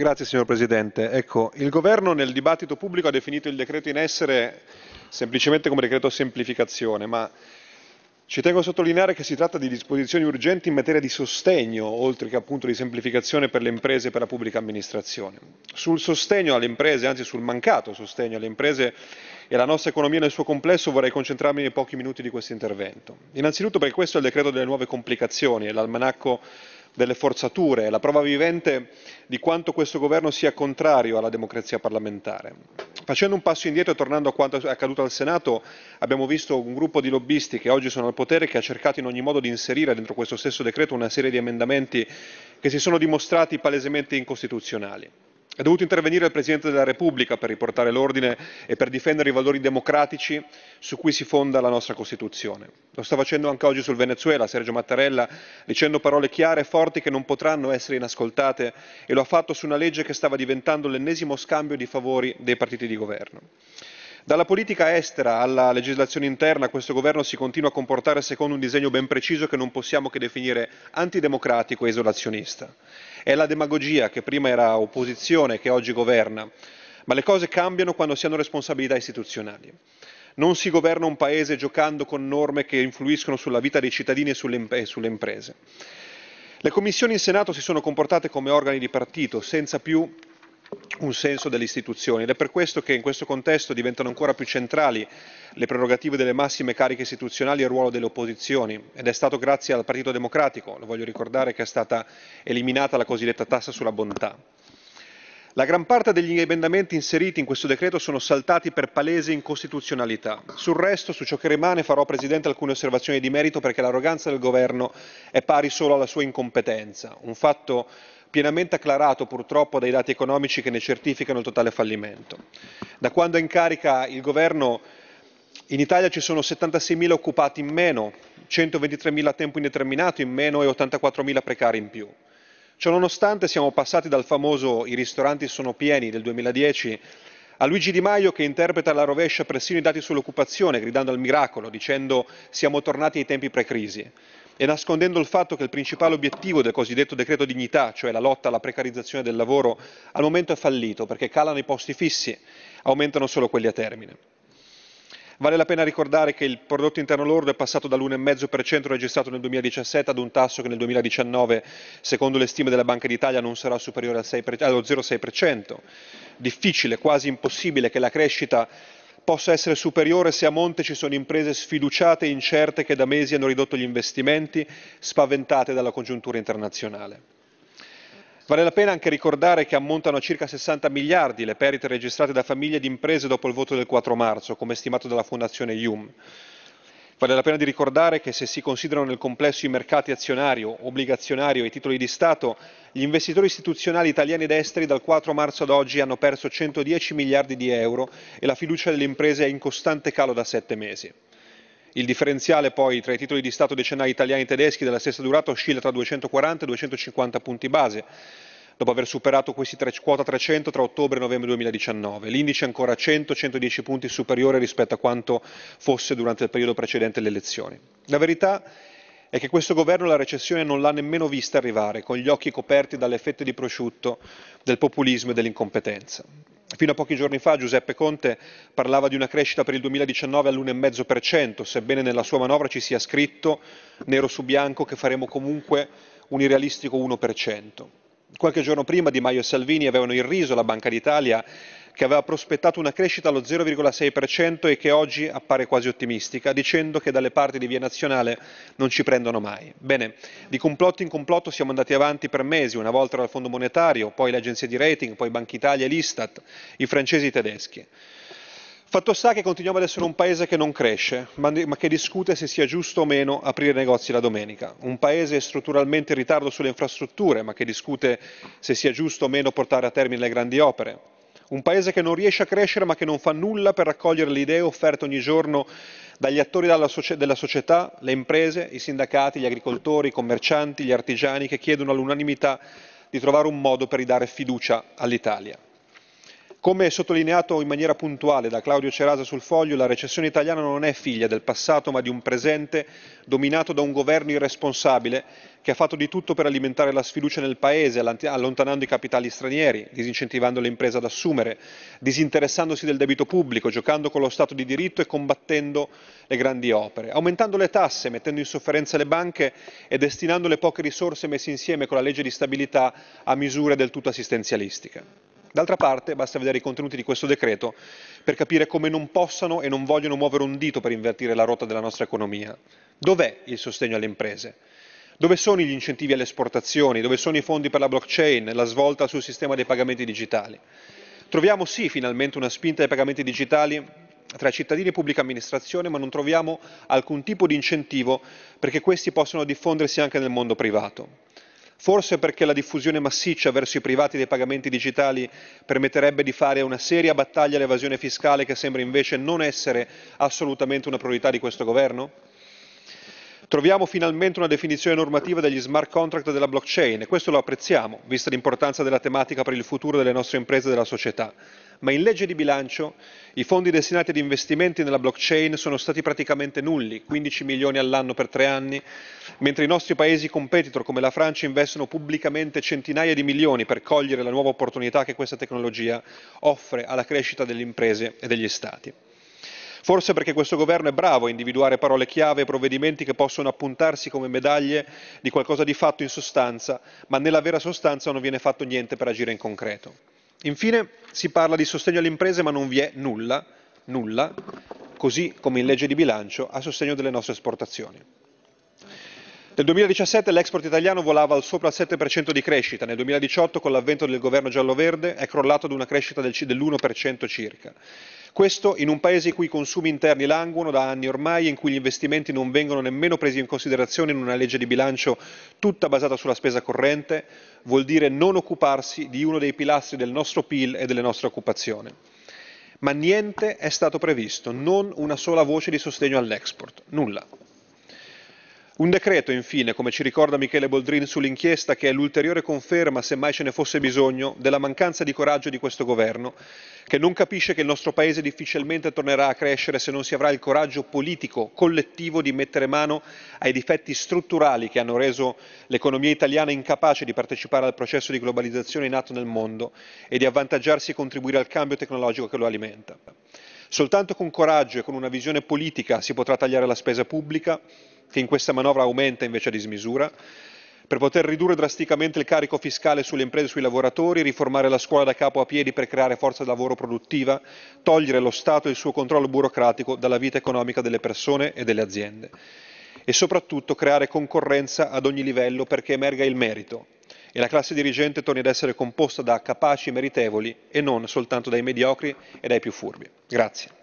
Grazie signor Presidente. Ecco, il Governo nel dibattito pubblico ha definito il decreto in essere semplicemente come decreto semplificazione, ma ci tengo a sottolineare che si tratta di disposizioni urgenti in materia di sostegno, oltre che appunto di semplificazione per le imprese e per la pubblica amministrazione. Sul sostegno alle imprese, anzi sul mancato sostegno alle imprese e alla nostra economia nel suo complesso vorrei concentrarmi nei pochi minuti di questo intervento. Innanzitutto perché questo è il decreto delle nuove complicazioni e l'almanacco delle forzature è la prova vivente di quanto questo governo sia contrario alla democrazia parlamentare. Facendo un passo indietro e tornando a quanto è accaduto al Senato, abbiamo visto un gruppo di lobbisti che oggi sono al potere che ha cercato in ogni modo di inserire dentro questo stesso decreto una serie di emendamenti che si sono dimostrati palesemente incostituzionali. È dovuto intervenire il Presidente della Repubblica per riportare l'ordine e per difendere i valori democratici su cui si fonda la nostra Costituzione. Lo sta facendo anche oggi sul Venezuela Sergio Mattarella dicendo parole chiare e forti che non potranno essere inascoltate e lo ha fatto su una legge che stava diventando l'ennesimo scambio di favori dei partiti di governo. Dalla politica estera alla legislazione interna questo governo si continua a comportare secondo un disegno ben preciso che non possiamo che definire antidemocratico e isolazionista. È la demagogia che prima era opposizione che oggi governa, ma le cose cambiano quando si hanno responsabilità istituzionali. Non si governa un paese giocando con norme che influiscono sulla vita dei cittadini e sulle, e sulle imprese. Le commissioni in Senato si sono comportate come organi di partito, senza più un senso delle istituzioni ed è per questo che in questo contesto diventano ancora più centrali le prerogative delle massime cariche istituzionali e il ruolo delle opposizioni ed è stato grazie al Partito Democratico, lo voglio ricordare, che è stata eliminata la cosiddetta tassa sulla bontà. La gran parte degli emendamenti inseriti in questo decreto sono saltati per palese incostituzionalità. Sul resto, su ciò che rimane, farò Presidente alcune osservazioni di merito perché l'arroganza del Governo è pari solo alla sua incompetenza, un fatto pienamente acclarato purtroppo dai dati economici che ne certificano il totale fallimento. Da quando è in carica il governo in Italia ci sono 76.000 occupati in meno, 123.000 a tempo indeterminato in meno e 84.000 precari in più. Ciononostante siamo passati dal famoso i ristoranti sono pieni del 2010 a Luigi Di Maio che interpreta alla rovescia persino i dati sull'occupazione gridando al miracolo dicendo siamo tornati ai tempi pre-crisi e nascondendo il fatto che il principale obiettivo del cosiddetto decreto dignità, cioè la lotta alla precarizzazione del lavoro, al momento è fallito perché calano i posti fissi, aumentano solo quelli a termine. Vale la pena ricordare che il prodotto interno lordo è passato dall'1,5% registrato nel 2017 ad un tasso che nel 2019, secondo le stime della Banca d'Italia, non sarà superiore allo 0,6%. Difficile, quasi impossibile che la crescita possa essere superiore se a monte ci sono imprese sfiduciate e incerte che da mesi hanno ridotto gli investimenti, spaventate dalla congiuntura internazionale. Vale la pena anche ricordare che ammontano a circa 60 miliardi le perdite registrate da famiglie ed imprese dopo il voto del 4 marzo, come stimato dalla Fondazione IUM. Vale la pena di ricordare che se si considerano nel complesso i mercati azionario, obbligazionario e titoli di Stato, gli investitori istituzionali italiani ed esteri dal 4 marzo ad oggi hanno perso 110 miliardi di euro e la fiducia delle imprese è in costante calo da sette mesi. Il differenziale poi tra i titoli di Stato decennali italiani e tedeschi della stessa durata oscilla tra 240 e 250 punti base dopo aver superato questi tre, quota 300 tra ottobre e novembre 2019. L'indice è ancora 100-110 punti superiore rispetto a quanto fosse durante il periodo precedente le elezioni. La verità è che questo governo la recessione non l'ha nemmeno vista arrivare, con gli occhi coperti dalle fette di prosciutto del populismo e dell'incompetenza. Fino a pochi giorni fa Giuseppe Conte parlava di una crescita per il 2019 all'1,5%, sebbene nella sua manovra ci sia scritto nero su bianco che faremo comunque un irrealistico 1%. Qualche giorno prima Di Maio e Salvini avevano irriso la Banca d'Italia che aveva prospettato una crescita allo 0,6% e che oggi appare quasi ottimistica, dicendo che dalle parti di Via Nazionale non ci prendono mai. Bene, di complotto in complotto siamo andati avanti per mesi, una volta dal Fondo Monetario, poi le agenzie di rating, poi Banca Italia e l'Istat, i francesi e i tedeschi. Fatto sta che continuiamo ad essere un paese che non cresce, ma, che discute se sia giusto o meno aprire negozi la domenica. Un paese strutturalmente in ritardo sulle infrastrutture, ma che discute se sia giusto o meno portare a termine le grandi opere. Un paese che non riesce a crescere ma che non fa nulla per raccogliere le idee offerte ogni giorno dagli attori della società, le imprese, i sindacati, gli agricoltori, i commercianti, gli artigiani che chiedono all'unanimità di trovare un modo per ridare fiducia all'Italia. Come sottolineato in maniera puntuale da Claudio Cerasa sul foglio, la recessione italiana non è figlia del passato ma di un presente dominato da un governo irresponsabile che ha fatto di tutto per alimentare la sfiducia nel Paese, allontanando i capitali stranieri, disincentivando le imprese ad assumere, disinteressandosi del debito pubblico, giocando con lo Stato di diritto e combattendo le grandi opere, aumentando le tasse, mettendo in sofferenza le banche e destinando le poche risorse messe insieme con la legge di stabilità a misure del tutto assistenzialistiche. D'altra parte, basta vedere i contenuti di questo decreto per capire come non possano e non vogliono muovere un dito per invertire la rotta della nostra economia. Dov'è il sostegno alle imprese? Dove sono gli incentivi alle esportazioni? Dove sono i fondi per la blockchain, la svolta sul sistema dei pagamenti digitali? Troviamo sì finalmente una spinta ai pagamenti digitali tra cittadini e pubblica amministrazione, ma non troviamo alcun tipo di incentivo perché questi possano diffondersi anche nel mondo privato forse perché la diffusione massiccia verso i privati dei pagamenti digitali permetterebbe di fare una seria battaglia all'evasione fiscale che sembra invece non essere assolutamente una priorità di questo governo? Troviamo finalmente una definizione normativa degli smart contract della blockchain e questo lo apprezziamo, vista l'importanza della tematica per il futuro delle nostre imprese e della società. Ma in legge di bilancio i fondi destinati ad investimenti nella blockchain sono stati praticamente nulli, 15 milioni all'anno per tre anni, mentre i nostri paesi competitor come la Francia investono pubblicamente centinaia di milioni per cogliere la nuova opportunità che questa tecnologia offre alla crescita delle imprese e degli Stati. Forse perché questo governo è bravo a individuare parole chiave e provvedimenti che possono appuntarsi come medaglie di qualcosa di fatto in sostanza, ma nella vera sostanza non viene fatto niente per agire in concreto. Infine si parla di sostegno alle imprese, ma non vi è nulla, nulla, così come in legge di bilancio, a sostegno delle nostre esportazioni. Nel 2017 l'export italiano volava al sopra il 7% di crescita, nel 2018 con l'avvento del governo giallo-verde è crollato ad una crescita dell'1% circa. Questo in un paese in cui i consumi interni languono da anni ormai e in cui gli investimenti non vengono nemmeno presi in considerazione in una legge di bilancio tutta basata sulla spesa corrente, vuol dire non occuparsi di uno dei pilastri del nostro PIL e delle nostre occupazioni. Ma niente è stato previsto, non una sola voce di sostegno all'export, nulla. Un decreto, infine, come ci ricorda Michele Boldrin sull'inchiesta, che è l'ulteriore conferma, se mai ce ne fosse bisogno, della mancanza di coraggio di questo governo, che non capisce che il nostro paese difficilmente tornerà a crescere se non si avrà il coraggio politico, collettivo, di mettere mano ai difetti strutturali che hanno reso l'economia italiana incapace di partecipare al processo di globalizzazione in atto nel mondo e di avvantaggiarsi e contribuire al cambio tecnologico che lo alimenta. Soltanto con coraggio e con una visione politica si potrà tagliare la spesa pubblica, che in questa manovra aumenta invece a dismisura, per poter ridurre drasticamente il carico fiscale sulle imprese e sui lavoratori, riformare la scuola da capo a piedi per creare forza lavoro produttiva, togliere lo Stato e il suo controllo burocratico dalla vita economica delle persone e delle aziende e soprattutto creare concorrenza ad ogni livello perché emerga il merito, e la classe dirigente torni ad essere composta da capaci e meritevoli e non soltanto dai mediocri e dai più furbi. Grazie.